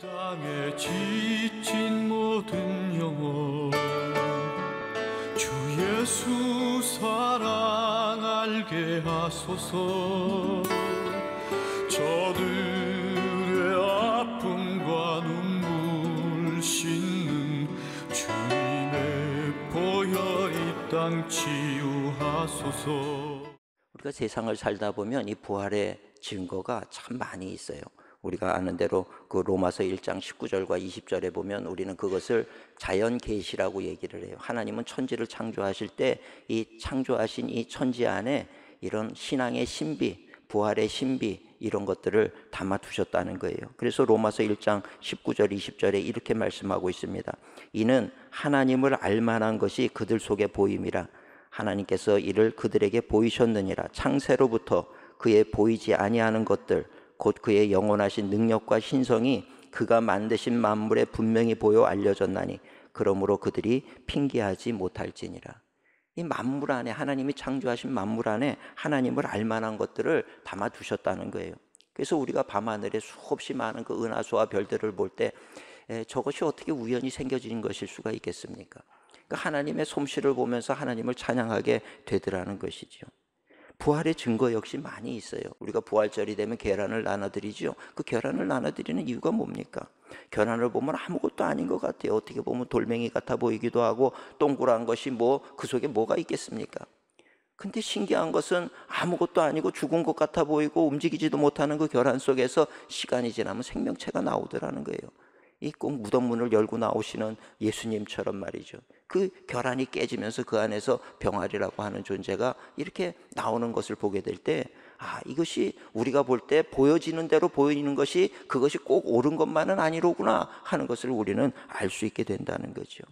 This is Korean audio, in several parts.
땅에 지친 모든 영혼 주 예수 사랑 알게 하소서 저들의 아픔과 눈물 씻는 주님의 보혈 이땅 치유하소서 우리가 세상을 살다 보면 이 부활의 증거가 참 많이 있어요 우리가 아는 대로 그 로마서 1장 19절과 20절에 보면 우리는 그것을 자연 계시라고 얘기를 해요. 하나님은 천지를 창조하실 때 이 창조하신 이 천지 안에 이런 신앙의 신비, 부활의 신비 이런 것들을 담아 두셨다는 거예요. 그래서 로마서 1장 19절 20절에 이렇게 말씀하고 있습니다. 이는 하나님을 알 만한 것이 그들 속에 보임이라 하나님께서 이를 그들에게 보이셨느니라 창세로부터 그의 보이지 아니하는 것들 곧 그의 영원하신 능력과 신성이 그가 만드신 만물에 분명히 보여 알려졌나니 그러므로 그들이 핑계하지 못할지니라. 이 만물 안에 하나님이 창조하신 만물 안에 하나님을 알만한 것들을 담아 두셨다는 거예요. 그래서 우리가 밤하늘에 수없이 많은 그 은하수와 별들을 볼 때 저것이 어떻게 우연히 생겨진 것일 수가 있겠습니까? 그 하나님의 솜씨를 보면서 하나님을 찬양하게 되더라는 것이지요. 부활의 증거 역시 많이 있어요. 우리가 부활절이 되면 계란을 나눠드리죠. 그 계란을 나눠드리는 이유가 뭡니까? 계란을 보면 아무것도 아닌 것 같아요. 어떻게 보면 돌멩이 같아 보이기도 하고 동그란 것이 뭐 그 속에 뭐가 있겠습니까? 근데 신기한 것은 아무것도 아니고 죽은 것 같아 보이고 움직이지도 못하는 그 결란 속에서 시간이 지나면 생명체가 나오더라는 거예요. 이 꼭 무덤문을 열고 나오시는 예수님처럼 말이죠. 그 결안이 깨지면서 그 안에서 병아리라고 하는 존재가 이렇게 나오는 것을 보게 될때 아, 이것이 우리가 볼 때 보여지는 대로 보이는 것이 그것이 꼭 옳은 것만은 아니로구나 하는 것을 우리는 알 수 있게 된다는 거죠.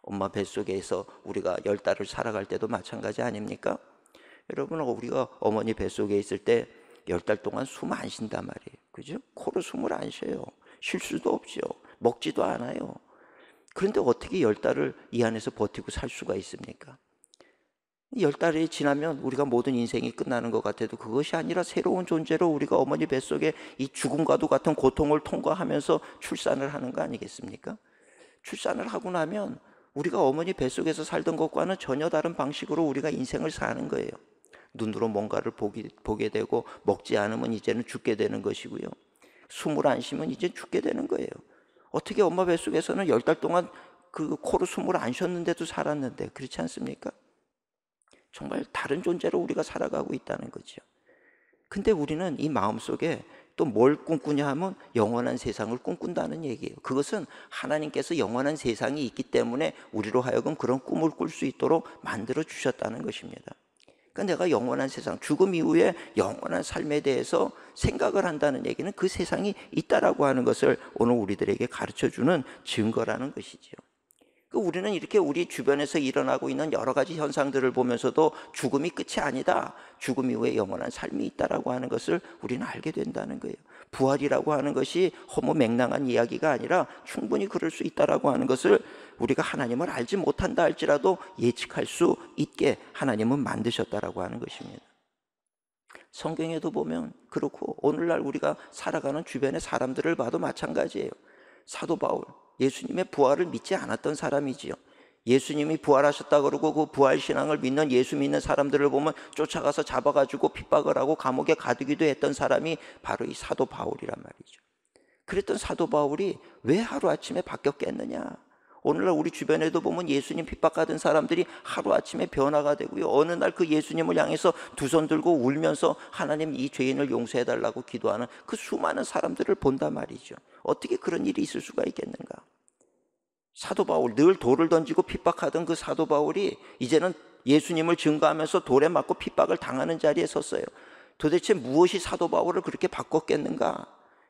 엄마 뱃속에서 우리가 열 달을 살아갈 때도 마찬가지 아닙니까? 여러분, 우리가 어머니 뱃속에 있을 때 열 달 동안 숨 안 쉰단 말이에요. 그죠? 코로 숨을 안 쉬어요. 쉴 수도 없죠. 먹지도 않아요. 그런데 어떻게 열 달을 이 안에서 버티고 살 수가 있습니까? 열 달이 지나면 우리가 모든 인생이 끝나는 것 같아도 그것이 아니라 새로운 존재로 우리가 어머니 뱃속에 이 죽음과도 같은 고통을 통과하면서 출산을 하는 거 아니겠습니까? 출산을 하고 나면 우리가 어머니 뱃속에서 살던 것과는 전혀 다른 방식으로 우리가 인생을 사는 거예요. 눈으로 뭔가를 보기, 보게 되고 먹지 않으면 이제는 죽게 되는 것이고요. 숨을 안 쉬면 이제 죽게 되는 거예요. 어떻게 엄마 뱃속에서는 열 달 동안 그 코로 숨을 안 쉬었는데도 살았는데 그렇지 않습니까? 정말 다른 존재로 우리가 살아가고 있다는 거죠. 근데 우리는 이 마음속에 또 뭘 꿈꾸냐 하면 영원한 세상을 꿈꾼다는 얘기예요. 그것은 하나님께서 영원한 세상이 있기 때문에 우리로 하여금 그런 꿈을 꿀 수 있도록 만들어 주셨다는 것입니다. 그러니까 내가 영원한 세상, 죽음 이후에 영원한 삶에 대해서 생각을 한다는 얘기는 그 세상이 있다라고 하는 것을 오늘 우리들에게 가르쳐 주는 증거라는 것이지요. 그 우리는 이렇게 우리 주변에서 일어나고 있는 여러 가지 현상들을 보면서도 죽음이 끝이 아니다. 죽음 이후에 영원한 삶이 있다라고 하는 것을 우리는 알게 된다는 거예요. 부활이라고 하는 것이 허무 맹랑한 이야기가 아니라 충분히 그럴 수 있다라고 하는 것을 우리가 하나님을 알지 못한다 할지라도 예측할 수 있게 하나님은 만드셨다라고 하는 것입니다. 성경에도 보면 그렇고 오늘날 우리가 살아가는 주변의 사람들을 봐도 마찬가지예요. 사도 바울 예수님의 부활을 믿지 않았던 사람이지요. 예수님이 부활하셨다 그러고 그 부활 신앙을 믿는 예수 믿는 사람들을 보면 쫓아가서 잡아가지고 핍박을 하고 감옥에 가두기도 했던 사람이 바로 이 사도 바울이란 말이죠. 그랬던 사도 바울이 왜 하루아침에 바뀌었겠느냐? 오늘날 우리 주변에도 보면 예수님 핍박받은 사람들이 하루아침에 변화가 되고요. 어느 날 그 예수님을 향해서 두 손 들고 울면서 하나님 이 죄인을 용서해달라고 기도하는 그 수많은 사람들을 본단 말이죠. 어떻게 그런 일이 있을 수가 있겠는가? 사도 바울 늘 돌을 던지고 핍박하던 그 사도 바울이 이제는 예수님을 증거하면서 돌에 맞고 핍박을 당하는 자리에 섰어요. 도대체 무엇이 사도 바울을 그렇게 바꿨겠는가?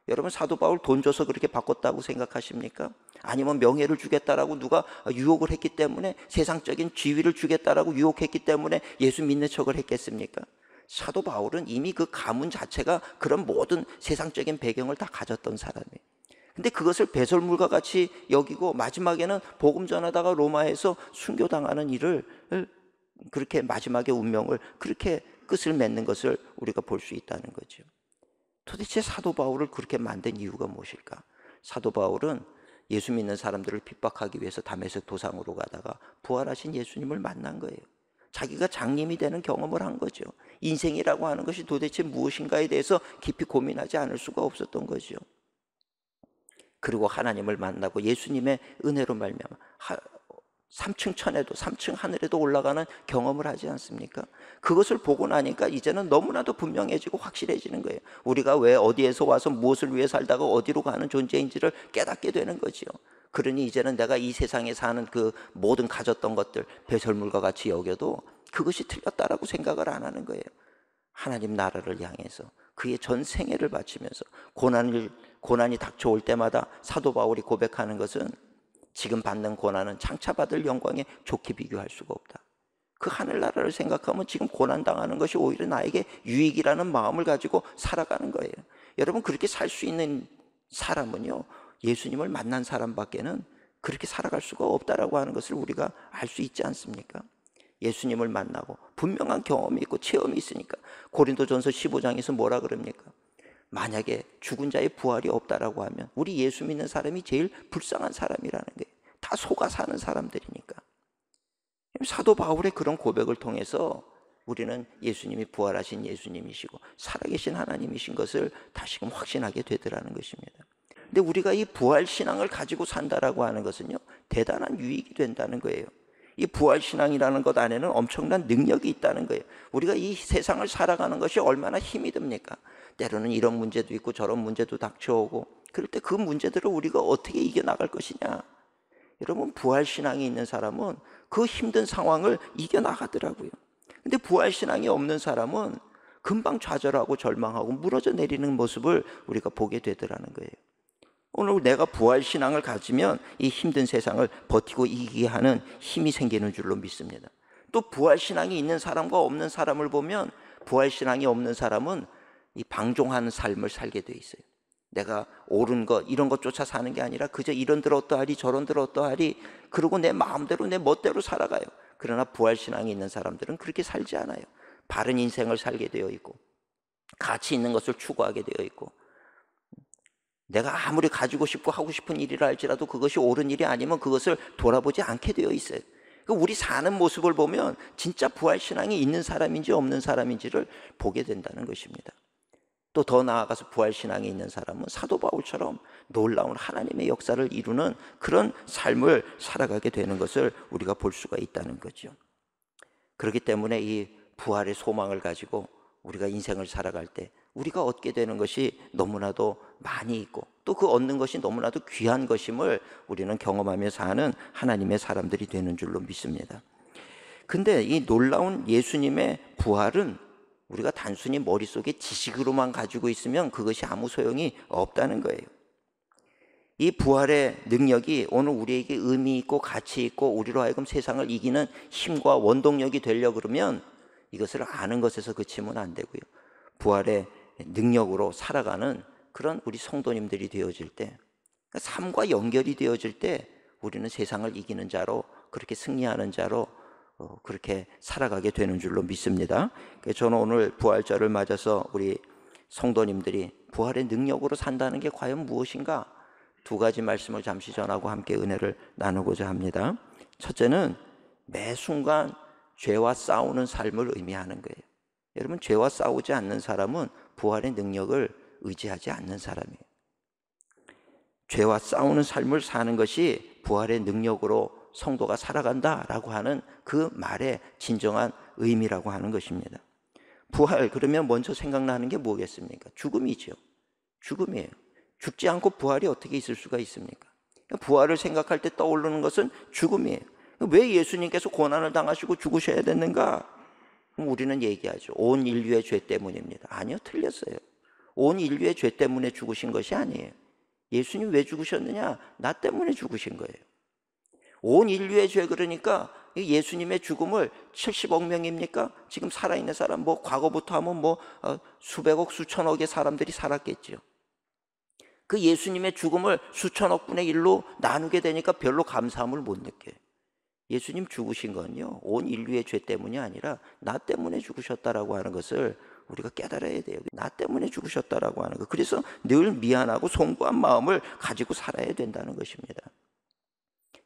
여러분 사도 바울 돈 줘서 그렇게 바꿨다고 생각하십니까? 아니면 명예를 주겠다라고 누가 유혹을 했기 때문에 세상적인 지위를 주겠다라고 유혹했기 때문에 예수 믿는 척을 했겠습니까? 사도 바울은 이미 그 가문 자체가 그런 모든 세상적인 배경을 다 가졌던 사람이에요. 근데 그것을 배설물과 같이 여기고 마지막에는 복음 전하다가 로마에서 순교당하는 일을 그렇게 마지막에 운명을 그렇게 끝을 맺는 것을 우리가 볼 수 있다는 거죠. 도대체 사도 바울을 그렇게 만든 이유가 무엇일까? 사도 바울은 예수 믿는 사람들을 핍박하기 위해서 담에서 도상으로 가다가 부활하신 예수님을 만난 거예요. 자기가 장님이 되는 경험을 한 거죠. 인생이라고 하는 것이 도대체 무엇인가에 대해서 깊이 고민하지 않을 수가 없었던 거죠. 그리고 하나님을 만나고 예수님의 은혜로 말미암아 3층 천에도 3층 하늘에도 올라가는 경험을 하지 않습니까? 그것을 보고 나니까 이제는 너무나도 분명해지고 확실해지는 거예요. 우리가 왜 어디에서 와서 무엇을 위해 살다가 어디로 가는 존재인지를 깨닫게 되는 거지요. 그러니 이제는 내가 이 세상에 사는 그 모든 가졌던 것들 배설물과 같이 여겨도 그것이 틀렸다라고 생각을 안 하는 거예요. 하나님 나라를 향해서 그의 전 생애를 바치면서 고난을 고난이 닥쳐올 때마다 사도 바울이 고백하는 것은 지금 받는 고난은 장차 받을 영광에 좋게 비교할 수가 없다. 그 하늘나라를 생각하면 지금 고난당하는 것이 오히려 나에게 유익이라는 마음을 가지고 살아가는 거예요. 여러분, 그렇게 살 수 있는 사람은요, 예수님을 만난 사람밖에는 그렇게 살아갈 수가 없다라고 하는 것을 우리가 알 수 있지 않습니까? 예수님을 만나고 분명한 경험이 있고 체험이 있으니까 고린도전서 15장에서 뭐라 그럽니까? 만약에 죽은 자의 부활이 없다라고 하면 우리 예수 믿는 사람이 제일 불쌍한 사람이라는 게다 속아 사는 사람들이니까. 사도 바울의 그런 고백을 통해서 우리는 예수님이 부활하신 예수님이시고 살아계신 하나님이신 것을 다시금 확신하게 되더라는 것입니다. 근데 우리가 이 부활 신앙을 가지고 산다라고 하는 것은요. 대단한 유익이 된다는 거예요. 이 부활신앙이라는 것 안에는 엄청난 능력이 있다는 거예요. 우리가 이 세상을 살아가는 것이 얼마나 힘이 듭니까? 때로는 이런 문제도 있고 저런 문제도 닥쳐오고 그럴 때 그 문제들을 우리가 어떻게 이겨나갈 것이냐 여러분 부활신앙이 있는 사람은 그 힘든 상황을 이겨나가더라고요 근데 부활신앙이 없는 사람은 금방 좌절하고 절망하고 무너져 내리는 모습을 우리가 보게 되더라는 거예요 오늘 내가 부활신앙을 가지면 이 힘든 세상을 버티고 이기게 하는 힘이 생기는 줄로 믿습니다 또 부활신앙이 있는 사람과 없는 사람을 보면 부활신앙이 없는 사람은 이 방종하는 삶을 살게 돼 있어요. 내가 옳은 것 이런 것 쫓아 사는 게 아니라 그저 이런들 어떠하리 저런들 어떠하리 그러고 내 마음대로 내 멋대로 살아가요. 그러나 부활 신앙이 있는 사람들은 그렇게 살지 않아요. 바른 인생을 살게 되어 있고 가치 있는 것을 추구하게 되어 있고 내가 아무리 가지고 싶고 하고 싶은 일이라 할지라도 그것이 옳은 일이 아니면 그것을 돌아보지 않게 되어 있어요. 그 우리 사는 모습을 보면 진짜 부활 신앙이 있는 사람인지 없는 사람인지를 보게 된다는 것입니다. 또더 나아가서 부활신앙에 있는 사람은 사도 바울처럼 놀라운 하나님의 역사를 이루는 그런 삶을 살아가게 되는 것을 우리가 볼 수가 있다는 거죠. 그렇기 때문에 이 부활의 소망을 가지고 우리가 인생을 살아갈 때 우리가 얻게 되는 것이 너무나도 많이 있고 또 그 얻는 것이 너무나도 귀한 것임을 우리는 경험하며 사는 하나님의 사람들이 되는 줄로 믿습니다. 근데 이 놀라운 예수님의 부활은 우리가 단순히 머릿속에 지식으로만 가지고 있으면 그것이 아무 소용이 없다는 거예요. 이 부활의 능력이 오늘 우리에게 의미 있고 가치 있고 우리로 하여금 세상을 이기는 힘과 원동력이 되려 그러면 이것을 아는 것에서 그치면 안 되고요. 부활의 능력으로 살아가는 그런 우리 성도님들이 되어질 때, 삶과 연결이 되어질 때 우리는 세상을 이기는 자로 그렇게 승리하는 자로 어, 그렇게 살아가게 되는 줄로 믿습니다. 저는 오늘 부활절을 맞아서 우리 성도님들이 부활의 능력으로 산다는 게 과연 무엇인가 두 가지 말씀을 잠시 전하고 함께 은혜를 나누고자 합니다. 첫째는 매 순간 죄와 싸우는 삶을 의미하는 거예요. 여러분 죄와 싸우지 않는 사람은 부활의 능력을 의지하지 않는 사람이에요. 죄와 싸우는 삶을 사는 것이 부활의 능력으로 성도가 살아간다라고 하는 그 말의 진정한 의미라고 하는 것입니다. 부활 그러면 먼저 생각나는 게 뭐겠습니까? 죽음이죠. 죽음이에요. 죽지 않고 부활이 어떻게 있을 수가 있습니까? 부활을 생각할 때 떠오르는 것은 죽음이에요. 왜 예수님께서 고난을 당하시고 죽으셔야 됐는가? 우리는 얘기하죠. 온 인류의 죄 때문입니다. 아니요, 틀렸어요. 온 인류의 죄 때문에 죽으신 것이 아니에요. 예수님 왜 죽으셨느냐? 나 때문에 죽으신 거예요. 온 인류의 죄 그러니까 예수님의 죽음을 70억 명입니까? 지금 살아있는 사람 뭐 과거부터 하면 뭐 어, 수백억 수천억의 사람들이 살았겠지그 예수님의 죽음을 수천억 분의 일로 나누게 되니까 별로 감사함을 못 느껴요. 예수님 죽으신 건요 온 인류의 죄 때문이 아니라 나 때문에 죽으셨다라고 하는 것을 우리가 깨달아야 돼요. 나 때문에 죽으셨다라고 하는 거. 그래서 늘 미안하고 송구한 마음을 가지고 살아야 된다는 것입니다.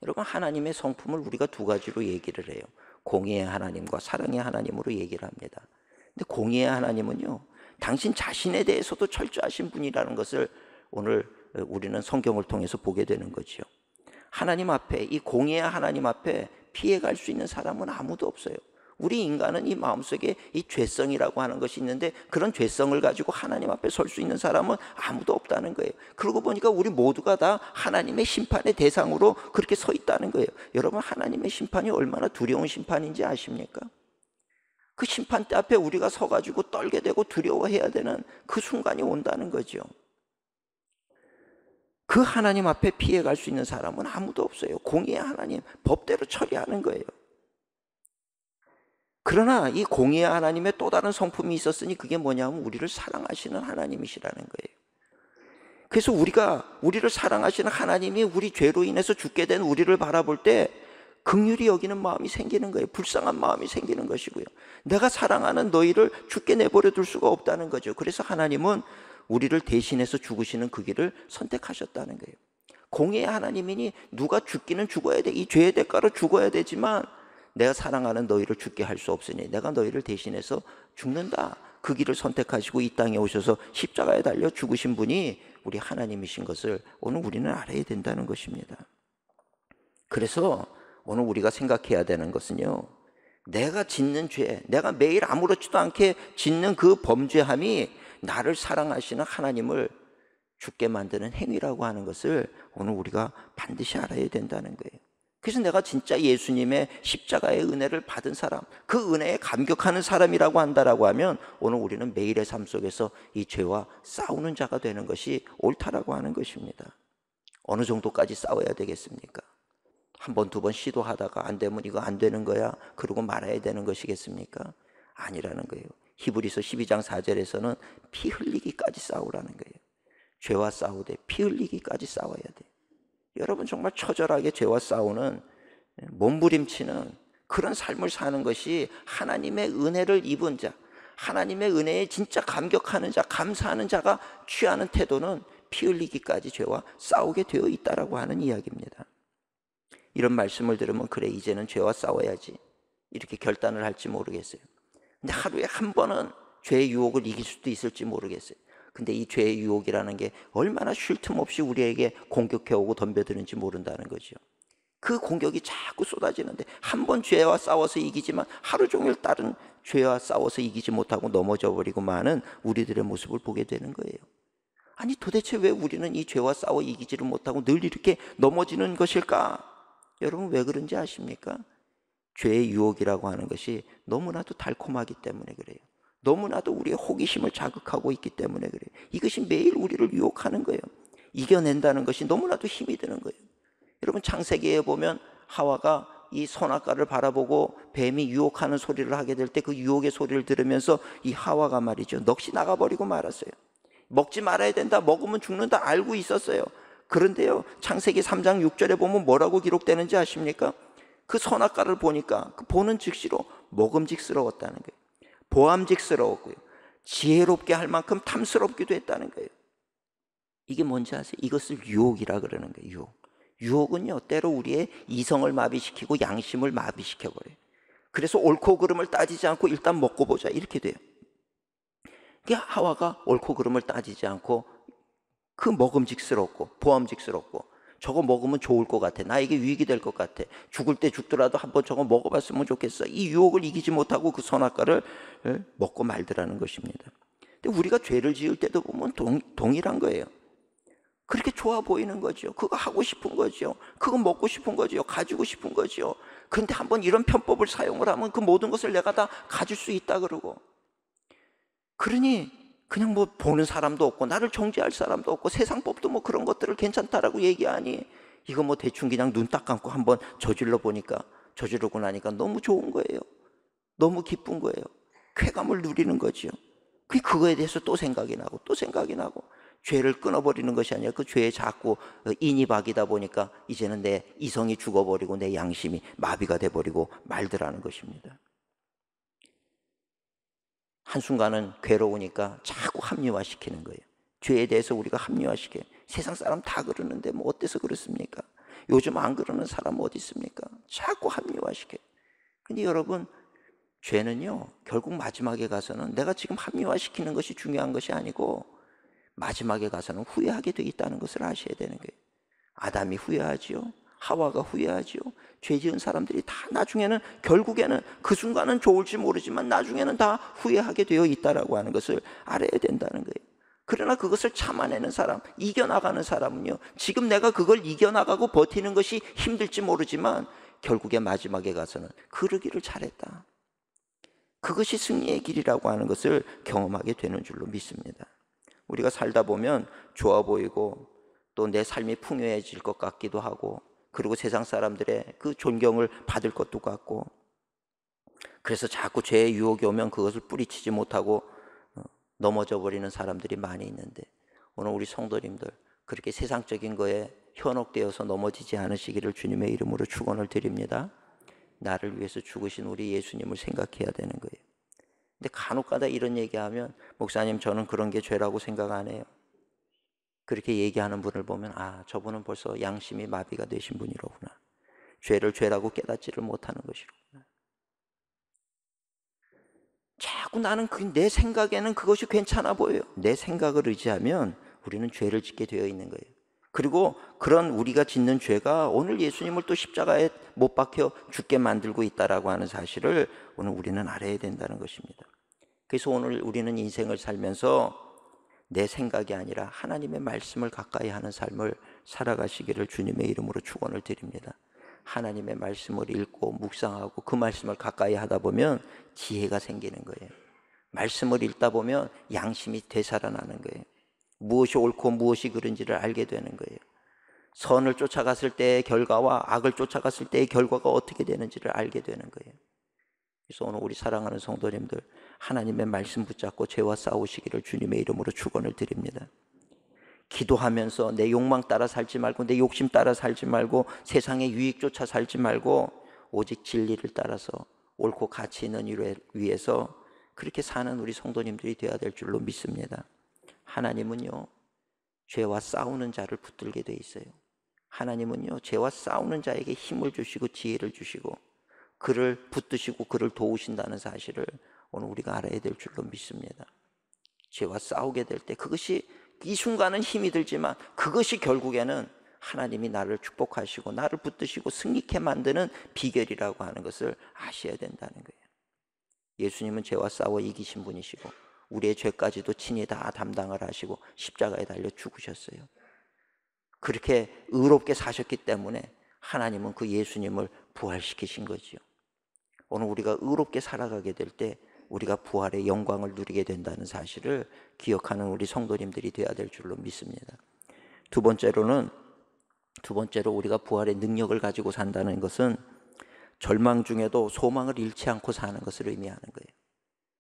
여러분 하나님의 성품을 우리가 두 가지로 얘기를 해요. 공의의 하나님과 사랑의 하나님으로 얘기를 합니다. 근데 공의의 하나님은요. 당신 자신에 대해서도 철저하신 분이라는 것을 오늘 우리는 성경을 통해서 보게 되는 거죠 하나님 앞에 이 공의의 하나님 앞에 피해갈 수 있는 사람은 아무도 없어요. 우리 인간은 이 마음속에 이 죄성이라고 하는 것이 있는데 그런 죄성을 가지고 하나님 앞에 설 수 있는 사람은 아무도 없다는 거예요. 그러고 보니까 우리 모두가 다 하나님의 심판의 대상으로 그렇게 서 있다는 거예요. 여러분 하나님의 심판이 얼마나 두려운 심판인지 아십니까? 그 심판 대 앞에 우리가 서 가지고 떨게 되고 두려워해야 되는 그 순간이 온다는 거죠. 그 하나님 앞에 피해갈 수 있는 사람은 아무도 없어요. 공의의 하나님, 법대로 처리하는 거예요. 그러나 이공의 하나님의 또 다른 성품이 있었으니 그게 뭐냐면 우리를 사랑하시는 하나님이시라는 거예요. 그래서 우리가 우리를 사랑하시는 하나님이 우리 죄로 인해서 죽게 된 우리를 바라볼 때 긍휼히 여기는 마음이 생기는 거예요. 불쌍한 마음이 생기는 것이고요. 내가 사랑하는 너희를 죽게 내버려 둘 수가 없다는 거죠. 그래서 하나님은 우리를 대신해서 죽으시는 그 길을 선택하셨다는 거예요. 공의의 하나님이니 누가 죽기는 죽어야 돼. 이 죄의 대가로 죽어야 되지만 내가 사랑하는 너희를 죽게 할 수 없으니 내가 너희를 대신해서 죽는다. 그 길을 선택하시고 이 땅에 오셔서 십자가에 달려 죽으신 분이 우리 하나님이신 것을 오늘 우리는 알아야 된다는 것입니다. 그래서 오늘 우리가 생각해야 되는 것은요. 내가 짓는 죄, 내가 매일 아무렇지도 않게 짓는 그 범죄함이 나를 사랑하시는 하나님을 죽게 만드는 행위라고 하는 것을 오늘 우리가 반드시 알아야 된다는 거예요. 그래서 내가 진짜 예수님의 십자가의 은혜를 받은 사람, 그 은혜에 감격하는 사람이라고 한다라고 하면 오늘 우리는 매일의 삶 속에서 이 죄와 싸우는 자가 되는 것이 옳다라고 하는 것입니다. 어느 정도까지 싸워야 되겠습니까? 한 번, 두 번 시도하다가 안 되면 이거 안 되는 거야. 그러고 말아야 되는 것이겠습니까? 아니라는 거예요. 히브리서 12장 4절에서는 피 흘리기까지 싸우라는 거예요. 죄와 싸우되 피 흘리기까지 싸워야 돼. 여러분 정말 처절하게 죄와 싸우는 예, 몸부림치는 그런 삶을 사는 것이 하나님의 은혜를 입은 자, 하나님의 은혜에 진짜 감격하는 자, 감사하는 자가 취하는 태도는 피 흘리기까지 죄와 싸우게 되어 있다라고 하는 이야기입니다. 이런 말씀을 들으면 그래 이제는 죄와 싸워야지 이렇게 결단을 할지 모르겠어요. 근데 하루에 한 번은 죄의 유혹을 이길 수도 있을지 모르겠어요. 근데 이 죄의 유혹이라는 게 얼마나 쉴 틈 없이 우리에게 공격해오고 덤벼드는지 모른다는 거죠. 그 공격이 자꾸 쏟아지는데 한 번 죄와 싸워서 이기지만 하루 종일 다른 죄와 싸워서 이기지 못하고 넘어져 버리고 많은 우리들의 모습을 보게 되는 거예요. 아니 도대체 왜 우리는 이 죄와 싸워 이기지를 못하고 늘 이렇게 넘어지는 것일까? 여러분 왜 그런지 아십니까? 죄의 유혹이라고 하는 것이 너무나도 달콤하기 때문에 그래요. 너무나도 우리의 호기심을 자극하고 있기 때문에 그래요. 이것이 매일 우리를 유혹하는 거예요. 이겨낸다는 것이 너무나도 힘이 드는 거예요. 여러분 창세기에 보면 하와가 이 선악과를 바라보고 뱀이 유혹하는 소리를 하게 될 때 그 유혹의 소리를 들으면서 이 하와가 말이죠. 넋이 나가버리고 말았어요. 먹지 말아야 된다. 먹으면 죽는다. 알고 있었어요. 그런데요. 창세기 3장 6절에 보면 뭐라고 기록되는지 아십니까? 그 선악과를 보니까 그 보는 즉시로 먹음직스러웠다는 거예요. 보암직스러웠고요. 지혜롭게 할 만큼 탐스럽기도 했다는 거예요. 이게 뭔지 아세요? 이것을 유혹이라 그러는 거예요. 유혹. 유혹은요, 때로 우리의 이성을 마비시키고 양심을 마비시켜버려요. 그래서 옳고 그름을 따지지 않고 일단 먹고 보자. 이렇게 돼요. 이게 하와가 옳고 그름을 따지지 않고 그 먹음직스럽고 보암직스럽고 저거 먹으면 좋을 것 같아. 나에게 위기 될것 같아. 죽을 때 죽더라도 한 번 저거 먹어봤으면 좋겠어. 이 유혹을 이기지 못하고 그 선악과를 예, 먹고 말더라는 것입니다. 근데 우리가 죄를 지을 때도 보면 동, 동일한 거예요. 그렇게 좋아 보이는 거죠. 그거 하고 싶은 거죠. 그거 먹고 싶은 거죠. 가지고 싶은 거죠. 근데 한번 이런 편법을 사용을 하면 그 모든 것을 내가 다 가질 수 있다 그러고. 그러니 그냥 뭐 보는 사람도 없고 나를 정죄할 사람도 없고 세상법도 뭐 그런 것들을 괜찮다라고 얘기하니 이거 뭐 대충 그냥 눈 딱 감고 한번 저질러 보니까 저지르고 나니까 너무 좋은 거예요. 너무 기쁜 거예요. 쾌감을 누리는 거죠 그게 그거에 대해서 또 생각이 나고 또 생각이 나고 죄를 끊어버리는 것이 아니라 그 죄에 자꾸 인이박이다 보니까 이제는 내 이성이 죽어버리고 내 양심이 마비가 돼버리고 말들하는 것입니다. 한순간은 괴로우니까 자꾸 합리화시키는 거예요. 죄에 대해서 우리가 합리화시켜. 세상 사람 다 그러는데 뭐 어때서 그렇습니까? 요즘 안 그러는 사람 어디 있습니까? 자꾸 합리화시켜. 근데 여러분, 죄는요, 결국 마지막에 가서는 내가 지금 합리화시키는 것이 중요한 것이 아니고 마지막에 가서는 후회하게 되 있다는 것을 아셔야 되는 거예요. 아담이 후회하지요. 하와가 후회하지요. 죄 지은 사람들이 다 나중에는 결국에는 그 순간은 좋을지 모르지만 나중에는 다 후회하게 되어 있다라고 하는 것을 알아야 된다는 거예요. 그러나 그것을 참아내는 사람, 이겨나가는 사람은요. 지금 내가 그걸 이겨나가고 버티는 것이 힘들지 모르지만 결국에 마지막에 가서는 그러기를 잘했다. 그것이 승리의 길이라고 하는 것을 경험하게 되는 줄로 믿습니다. 우리가 살다 보면 좋아 보이고 또 내 삶이 풍요해질 것 같기도 하고 그리고 세상 사람들의 그 존경을 받을 것도 같고 그래서 자꾸 죄의 유혹이 오면 그것을 뿌리치지 못하고 어, 넘어져 버리는 사람들이 많이 있는데 오늘 우리 성도님들 그렇게 세상적인 거에 현혹되어서 넘어지지 않으시기를 주님의 이름으로 축원을 드립니다. 나를 위해서 죽으신 우리 예수님을 생각해야 되는 거예요. 근데 간혹가다 이런 얘기하면 목사님 저는 그런 게 죄라고 생각 안 해요. 그렇게 얘기하는 분을 보면 아 저분은 벌써 양심이 마비가 되신 분이로구나. 죄를 죄라고 깨닫지를 못하는 것이로구나. 자꾸 나는 그, 내 생각에는 그것이 괜찮아 보여요. 내 생각을 의지하면 우리는 죄를 짓게 되어 있는 거예요. 그리고 그런 우리가 짓는 죄가 오늘 예수님을 또 십자가에 못 박혀 죽게 만들고 있다라고 하는 사실을 오늘 우리는 알아야 된다는 것입니다. 그래서 오늘 우리는 인생을 살면서 내 생각이 아니라 하나님의 말씀을 가까이 하는 삶을 살아가시기를 주님의 이름으로 축원을 드립니다. 하나님의 말씀을 읽고 묵상하고 그 말씀을 가까이 하다 보면 지혜가 생기는 거예요. 말씀을 읽다 보면 양심이 되살아나는 거예요. 무엇이 옳고 무엇이 그른지를 알게 되는 거예요. 선을 쫓아갔을 때의 결과와 악을 쫓아갔을 때의 결과가 어떻게 되는지를 알게 되는 거예요. 그래서 오늘 우리 사랑하는 성도님들 하나님의 말씀 붙잡고 죄와 싸우시기를 주님의 이름으로 축원을 드립니다. 기도하면서 내 욕망 따라 살지 말고 내 욕심 따라 살지 말고 세상의 유익 쫓아 살지 말고 오직 진리를 따라서 옳고 가치 있는 일을 위해서 그렇게 사는 우리 성도님들이 되어야 될 줄로 믿습니다. 하나님은요 죄와 싸우는 자를 붙들게 돼 있어요. 하나님은요 죄와 싸우는 자에게 힘을 주시고 지혜를 주시고 그를 붙드시고 그를 도우신다는 사실을 오늘 우리가 알아야 될 줄로 믿습니다. 죄와 싸우게 될 때 그것이 이 순간은 힘이 들지만 그것이 결국에는 하나님이 나를 축복하시고 나를 붙드시고 승리케 만드는 비결이라고 하는 것을 아셔야 된다는 거예요. 예수님은 죄와 싸워 이기신 분이시고 우리의 죄까지도 친히 다 담당을 하시고 십자가에 달려 죽으셨어요. 그렇게 의롭게 사셨기 때문에 하나님은 그 예수님을 부활시키신 거지요. 오늘 우리가 의롭게 살아가게 될 때 우리가 부활의 영광을 누리게 된다는 사실을 기억하는 우리 성도님들이 되어야 될 줄로 믿습니다. 두 번째로는 두 번째로 우리가 부활의 능력을 가지고 산다는 것은 절망 중에도 소망을 잃지 않고 사는 것을 의미하는 거예요.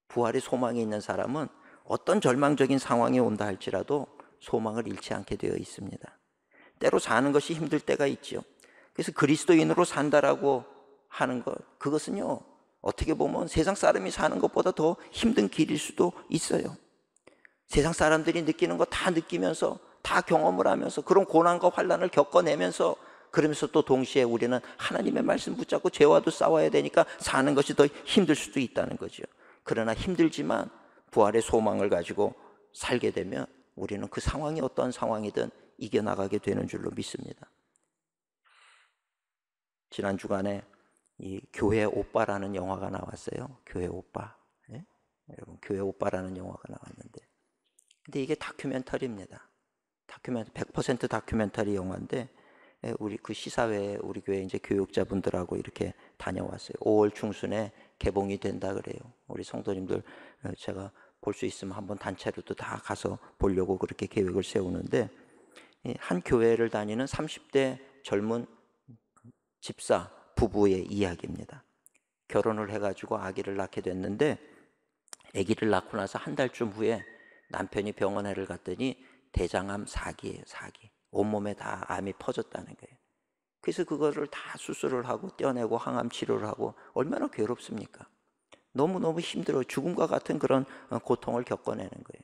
부활의 소망이 있는 사람은 어떤 절망적인 상황이 온다 할지라도 소망을 잃지 않게 되어 있습니다. 때로 사는 것이 힘들 때가 있죠 그래서 그리스도인으로 산다라고 하는 것 그것은요 어떻게 보면 세상 사람이 사는 것보다 더 힘든 길일 수도 있어요 세상 사람들이 느끼는 거 다 느끼면서 다 경험을 하면서 그런 고난과 환란을 겪어내면서 그러면서 또 동시에 우리는 하나님의 말씀 붙잡고 죄와도 싸워야 되니까 사는 것이 더 힘들 수도 있다는 거죠 그러나 힘들지만 부활의 소망을 가지고 살게 되면 우리는 그 상황이 어떤 상황이든 이겨나가게 되는 줄로 믿습니다 지난 주간에 이 교회 오빠라는 영화가 나왔어요. 교회 오빠. 네? 여러분 교회 오빠라는 영화가 나왔는데, 근데 이게 다큐멘터리입니다. 다큐멘터 100% 다큐멘터리 영화인데 예, 우리 그 시사회에 우리 교회 이제 교육자분들하고 이렇게 다녀왔어요. 5월 중순에 개봉이 된다 그래요. 우리 성도님들 어, 제가 볼 수 있으면 한번 단체로도 다 가서 보려고 그렇게 계획을 세우는데 한 교회를 다니는 30대 젊은 집사 부부의 이야기입니다. 결혼을 해가지고 아기를 낳게 됐는데 아기를 낳고 나서 한 달쯤 후에 남편이 병원에를 갔더니 대장암 4기예요, 4기. 온몸에 다 암이 퍼졌다는 거예요. 그래서 그거를 다 수술을 하고 떼어내고 항암 치료를 하고 얼마나 괴롭습니까? 너무너무 힘들어 죽음과 같은 그런 어, 고통을 겪어내는 거예요.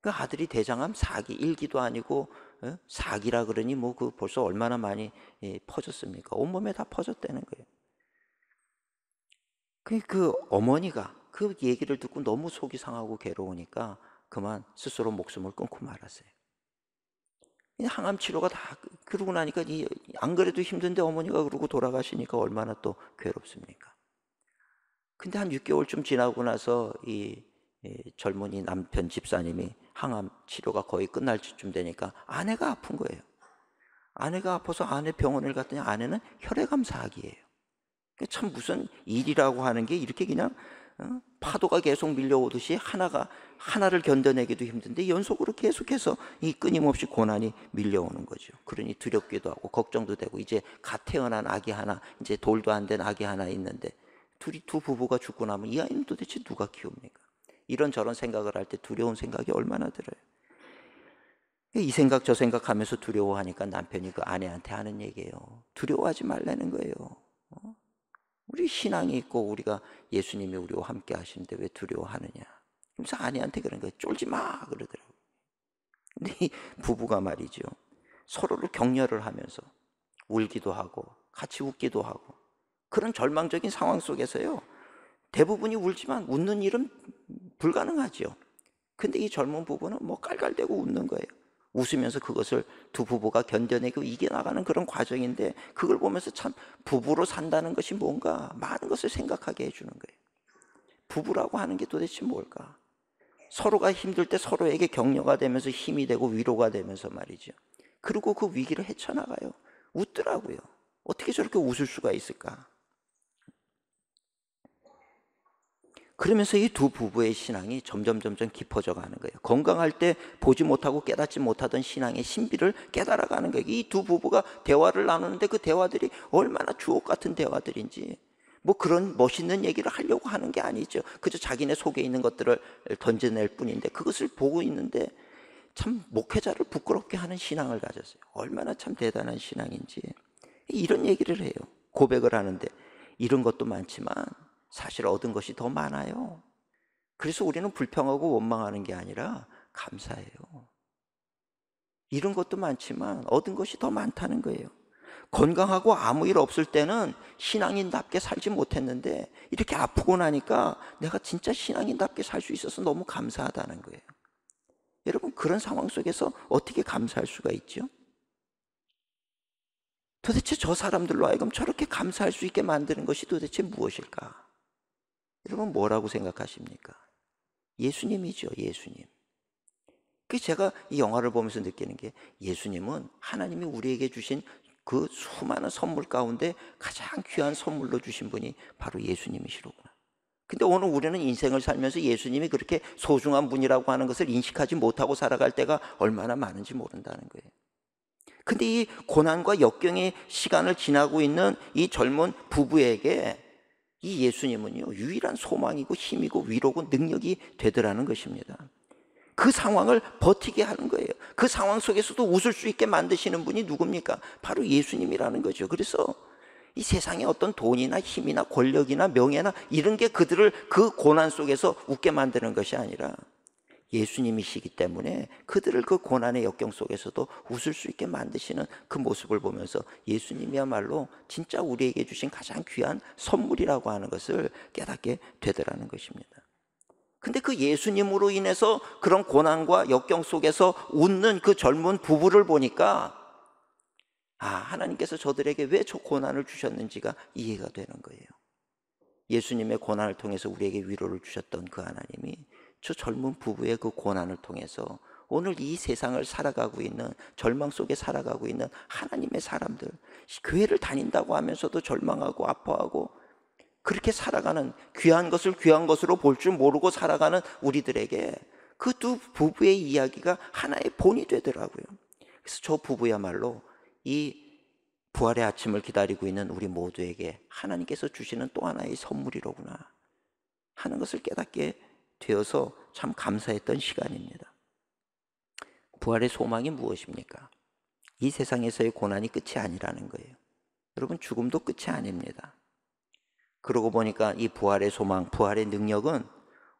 그 아들이 대장암 4기, 1기도 아니고 어? 사기라 그러니 뭐 그 벌써 얼마나 많이 예, 퍼졌습니까? 온몸에 다 퍼졌다는 거예요. 그, 어머니가 그 얘기를 듣고 너무 속이 상하고 괴로우니까 그만 스스로 목숨을 끊고 말았어요. 항암 치료가 다 그, 그러고 나니까 안 그래도 힘든데 어머니가 그러고 돌아가시니까 얼마나 또 괴롭습니까? 근데 한 6개월쯤 지나고 나서 이 젊은이 남편 집사님이 항암 치료가 거의 끝날 쯤 되니까 아내가 아픈 거예요. 아내가 아파서 아내 병원을 갔더니 아내는 혈액암 사기예요. 참 무슨 일이라고 하는 게 이렇게 그냥 어? 파도가 계속 밀려오듯이 하나가 하나를 견뎌내기도 힘든데 연속으로 계속해서 이 끊임없이 고난이 밀려오는 거죠. 그러니 두렵기도 하고 걱정도 되고 이제 갓 태어난 아기 하나 이제 돌도 안 된 아기 하나 있는데 둘이 두 부부가 죽고 나면 이 아이는 도대체 누가 키웁니까? 이런저런 생각을 할 때 두려운 생각이 얼마나 들어요. 이 생각 저 생각 하면서 두려워하니까 남편이 그 아내한테 하는 얘기예요. 두려워하지 말라는 거예요. 어? 우리 신앙이 있고 우리가 예수님이 우리와 함께 하시는데 왜 두려워하느냐. 그래서 아내한테 그런 거예요. 쫄지 마 그러더라고요. 근데 이 부부가 말이죠. 서로를 격려를 하면서 울기도 하고 같이 웃기도 하고 그런 절망적인 상황 속에서요. 대부분이 울지만 웃는 일은 불가능하죠 근데 이 젊은 부부는 뭐 깔깔대고 웃는 거예요. 웃으면서 그것을 두 부부가 견뎌내고 이겨나가는 그런 과정인데 그걸 보면서 참 부부로 산다는 것이 뭔가 많은 것을 생각하게 해주는 거예요. 부부라고 하는 게 도대체 뭘까? 서로가 힘들 때 서로에게 격려가 되면서 힘이 되고 위로가 되면서 말이죠. 그리고 그 위기를 헤쳐나가요. 웃더라고요. 어떻게 저렇게 웃을 수가 있을까? 그러면서 이 두 부부의 신앙이 점점 점점 깊어져 가는 거예요. 건강할 때 보지 못하고 깨닫지 못하던 신앙의 신비를 깨달아 가는 거예요. 이 두 부부가 대화를 나누는데 그 대화들이 얼마나 주옥 같은 대화들인지 뭐 그런 멋있는 얘기를 하려고 하는 게 아니죠. 그저 자기네 속에 있는 것들을 던져낼 뿐인데 그것을 보고 있는데 참 목회자를 부끄럽게 하는 신앙을 가졌어요. 얼마나 참 대단한 신앙인지 이런 얘기를 해요. 고백을 하는데 이런 것도 많지만 사실 얻은 것이 더 많아요. 그래서 우리는 불평하고 원망하는 게 아니라 감사해요. 잃은 것도 많지만 얻은 것이 더 많다는 거예요. 건강하고 아무 일 없을 때는 신앙인답게 살지 못했는데 이렇게 아프고 나니까 내가 진짜 신앙인답게 살 수 있어서 너무 감사하다는 거예요. 여러분 그런 상황 속에서 어떻게 감사할 수가 있죠? 도대체 저 사람들로 하여금 저렇게 감사할 수 있게 만드는 것이 도대체 무엇일까? 여러분 뭐라고 생각하십니까? 예수님이죠, 예수님. 그 제가 이 영화를 보면서 느끼는 게 예수님은 하나님이 우리에게 주신 그 수많은 선물 가운데 가장 귀한 선물로 주신 분이 바로 예수님이시로구나. 근데 오늘 우리는 인생을 살면서 예수님이 그렇게 소중한 분이라고 하는 것을 인식하지 못하고 살아갈 때가 얼마나 많은지 모른다는 거예요. 근데 이 고난과 역경의 시간을 지나고 있는 이 젊은 부부에게 이 예수님은요, 유일한 소망이고 힘이고 위로고 능력이 되더라는 것입니다. 그 상황을 버티게 하는 거예요. 그 상황 속에서도 웃을 수 있게 만드시는 분이 누굽니까? 바로 예수님이라는 거죠. 그래서 이 세상에 어떤 돈이나 힘이나 권력이나 명예나 이런 게 그들을 그 고난 속에서 웃게 만드는 것이 아니라 예수님이시기 때문에 그들을 그 고난의 역경 속에서도 웃을 수 있게 만드시는 그 모습을 보면서 예수님이야말로 진짜 우리에게 주신 가장 귀한 선물이라고 하는 것을 깨닫게 되더라는 것입니다. 근데 그 예수님으로 인해서 그런 고난과 역경 속에서 웃는 그 젊은 부부를 보니까 아, 하나님께서 저들에게 왜 저 고난을 주셨는지가 이해가 되는 거예요. 예수님의 고난을 통해서 우리에게 위로를 주셨던 그 하나님이 저 젊은 부부의 그 고난을 통해서 오늘 이 세상을 살아가고 있는 절망 속에 살아가고 있는 하나님의 사람들 교회를 다닌다고 하면서도 절망하고 아파하고 그렇게 살아가는 귀한 것을 귀한 것으로 볼 줄 모르고 살아가는 우리들에게 그 두 부부의 이야기가 하나의 본이 되더라고요. 그래서 저 부부야말로 이 부활의 아침을 기다리고 있는 우리 모두에게 하나님께서 주시는 또 하나의 선물이로구나 하는 것을 깨닫게 되어서 참 감사했던 시간입니다. 부활의 소망이 무엇입니까? 이 세상에서의 고난이 끝이 아니라는 거예요. 여러분, 죽음도 끝이 아닙니다. 그러고 보니까 이 부활의 소망, 부활의 능력은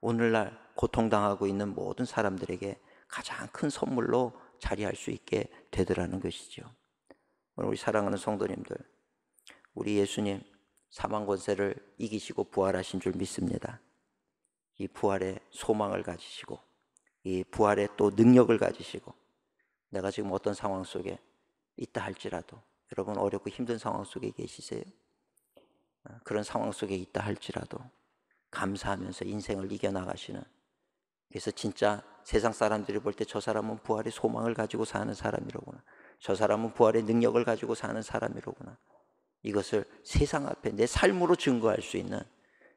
오늘날 고통당하고 있는 모든 사람들에게 가장 큰 선물로 자리할 수 있게 되더라는 것이죠. 우리 사랑하는 성도님들, 우리 예수님 사망 권세를 이기시고 부활하신 줄 믿습니다. 이 부활의 소망을 가지시고 이 부활의 또 능력을 가지시고 내가 지금 어떤 상황 속에 있다 할지라도 여러분 어렵고 힘든 상황 속에 계시세요? 어, 그런 상황 속에 있다 할지라도 감사하면서 인생을 이겨나가시는 그래서 진짜 세상 사람들이 볼 때 저 사람은 부활의 소망을 가지고 사는 사람이로구나. 저 사람은 부활의 능력을 가지고 사는 사람이로구나. 이것을 세상 앞에 내 삶으로 증거할 수 있는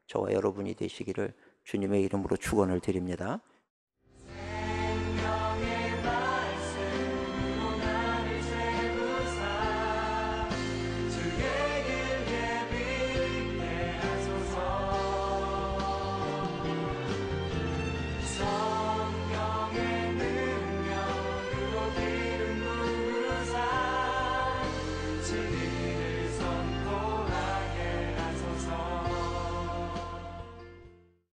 저와 여러분이 되시기를 주님의 이름으로 축원을 드립니다.